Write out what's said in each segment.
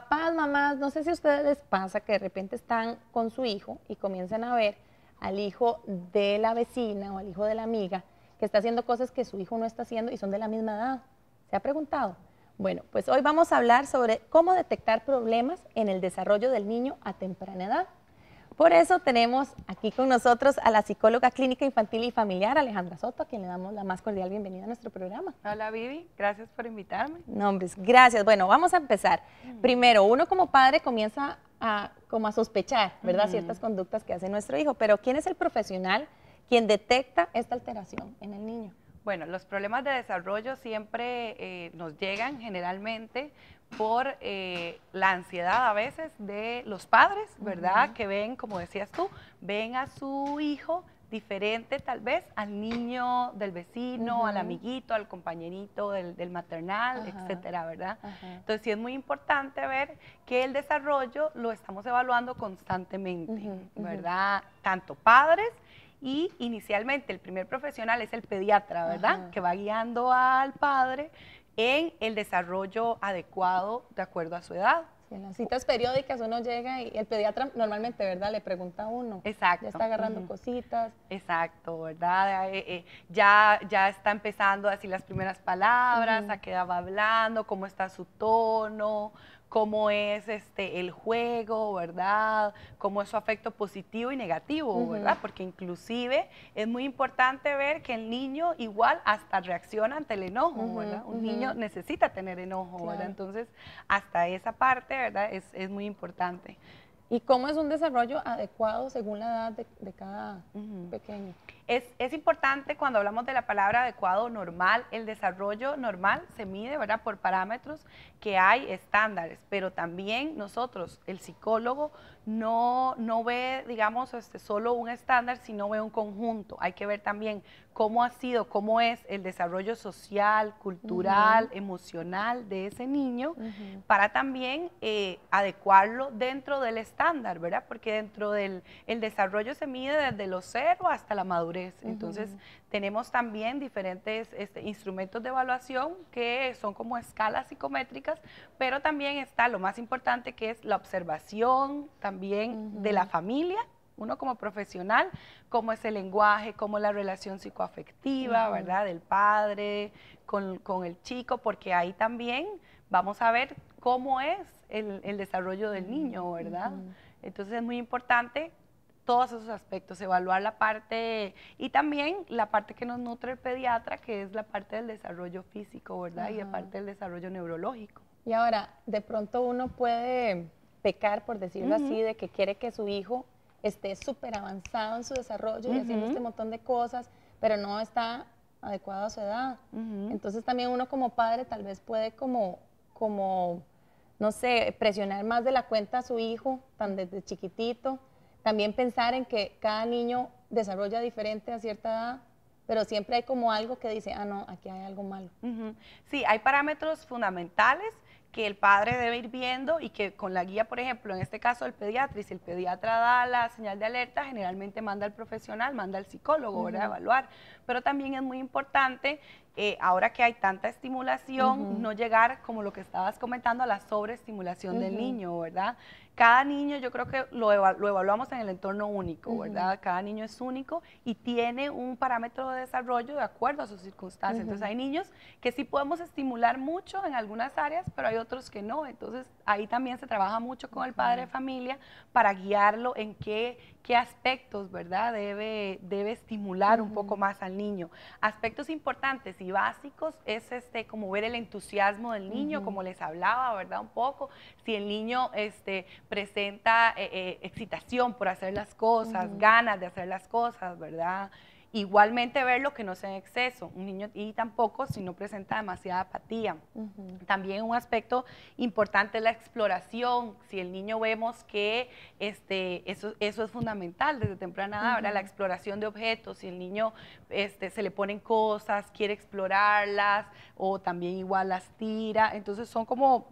Papás, mamás, no sé si a ustedes les pasa que de repente están con su hijo y comienzan a ver al hijo de la vecina o al hijo de la amiga que está haciendo cosas que su hijo no está haciendo y son de la misma edad. ¿Se ha preguntado? Bueno, pues hoy vamos a hablar sobre cómo detectar problemas en el desarrollo del niño a temprana edad. Por eso tenemos aquí con nosotros a la psicóloga clínica infantil y familiar Alejandra Soto, a quien le damos la más cordial bienvenida a nuestro programa. Hola Vivi, gracias por invitarme. No, gracias. Bueno, vamos a empezar. Mm. Primero, uno como padre comienza a, como a sospechar, ¿verdad?, mm. ciertas conductas que hace nuestro hijo, pero ¿quién es el profesional quien detecta esta alteración en el niño? Bueno, los problemas de desarrollo siempre eh, nos llegan generalmente por eh, la ansiedad a veces de los padres, ¿verdad? Que ven, como decías tú, ven a su hijo diferente tal vez al niño del vecino, al amiguito, al compañerito del, maternal, etcétera, ¿verdad? Entonces sí es muy importante ver que el desarrollo lo estamos evaluando constantemente, ¿verdad? Tanto padres y inicialmente el primer profesional es el pediatra, ¿verdad? Que va guiando al padre en el desarrollo adecuado de acuerdo a su edad. en las citas periódicas uno llega y el pediatra normalmente, ¿verdad? Le pregunta a uno. Exacto. Ya está agarrando cositas. Exacto, ¿verdad? Eh, eh, ya, ya está empezando así las primeras palabras, a qué va hablando, cómo está su tono, cómo es este el juego, ¿verdad? Cómo es su afecto positivo y negativo, ¿verdad? Porque inclusive es muy importante ver que el niño igual hasta reacciona ante el enojo, ¿verdad? Un niño necesita tener enojo, ¿verdad? Entonces, hasta esa parte, ¿verdad? Es, es muy importante y cómo es un desarrollo adecuado según la edad de, cada pequeño. Es, importante cuando hablamos de la palabra adecuado, normal, el desarrollo normal se mide, ¿verdad? Por parámetros que hay estándares, pero también nosotros, el psicólogo, no, no ve, digamos, este, solo un estándar, sino ve un conjunto. Hay que ver también cómo ha sido, cómo es el desarrollo social, cultural, emocional de ese niño, para también eh, adecuarlo dentro del estándar, ¿verdad? Porque dentro del desarrollo se mide desde los cero hasta la madurez. Entonces, tenemos también diferentes este, instrumentos de evaluación que son como escalas psicométricas, pero también está lo más importante que es la observación también de la familia uno como profesional, cómo es el lenguaje, cómo la relación psicoafectiva, ¿verdad? Del padre con, el chico, porque ahí también vamos a ver cómo es el, desarrollo del niño, ¿verdad? Entonces es muy importante todos esos aspectos, evaluar la parte y también la parte que nos nutre el pediatra, que es la parte del desarrollo físico, ¿verdad? Y la parte del desarrollo neurológico. Y ahora, de pronto uno puede pecar, por decirlo así, de que quiere que su hijo esté súper avanzado en su desarrollo y haciendo este montón de cosas, pero no está adecuado a su edad. Entonces también uno como padre tal vez puede como, como, no sé, presionar más de la cuenta a su hijo tan desde chiquitito. También pensar en que cada niño desarrolla diferente a cierta edad, pero siempre hay como algo que dice, ah, no, aquí hay algo malo. Sí, hay parámetros fundamentales que el padre debe ir viendo y que con la guía, por ejemplo, en este caso el pediatra, si el pediatra da la señal de alerta, generalmente manda al profesional, manda al psicólogo, para evaluar. Pero también es muy importante eh, ahora que hay tanta estimulación, no llegar, como lo que estabas comentando, a la sobreestimulación del niño, ¿verdad? Cada niño, yo creo que lo, evaluamos en el entorno único, ¿verdad? Cada niño es único y tiene un parámetro de desarrollo de acuerdo a sus circunstancias. Entonces, hay niños que sí podemos estimular mucho en algunas áreas, pero hay otros que no. Entonces, ahí también se trabaja mucho con el padre de familia para guiarlo en qué qué aspectos, ¿verdad? Debe, debe estimular un poco más al niño. Aspectos importantes y básicos es este, como ver el entusiasmo del niño, como les hablaba, ¿verdad? Un poco, si el niño este, presenta eh, eh, excitación por hacer las cosas, ganas de hacer las cosas, ¿verdad? Igualmente ver lo que no sea en exceso, un niño y tampoco si no presenta demasiada apatía. También un aspecto importante es la exploración, si el niño vemos que este, eso, eso es fundamental desde temprana edad, la exploración de objetos, si el niño este, se le ponen cosas, quiere explorarlas o también igual las tira, entonces son como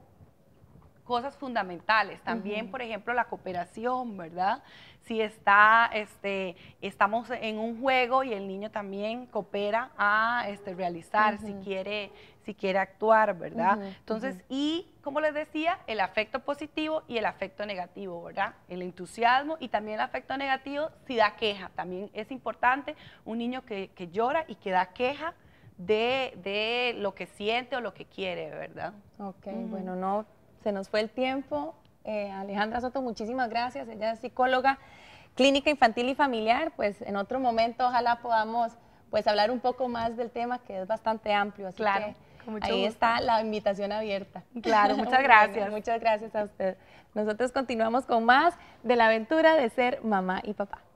cosas fundamentales. También, por ejemplo, la cooperación, ¿verdad? Si está, este, estamos en un juego y el niño también coopera a este, realizar, si quiere, si quiere actuar, ¿verdad? Entonces, y como les decía, el afecto positivo y el afecto negativo, ¿verdad? El entusiasmo y también el afecto negativo si da queja. También es importante un niño que, que llora y que da queja. De, de, lo que siente o lo que quiere, ¿verdad? Ok, bueno, no se nos fue el tiempo. Eh, Alejandra Soto, muchísimas gracias. Ella es psicóloga clínica infantil y familiar. Pues en otro momento ojalá podamos pues hablar un poco más del tema que es bastante amplio. Así claro. Que ahí está la invitación abierta. Claro, muchas gracias. muchas gracias a usted. Nosotros continuamos con más de la aventura de ser mamá y papá.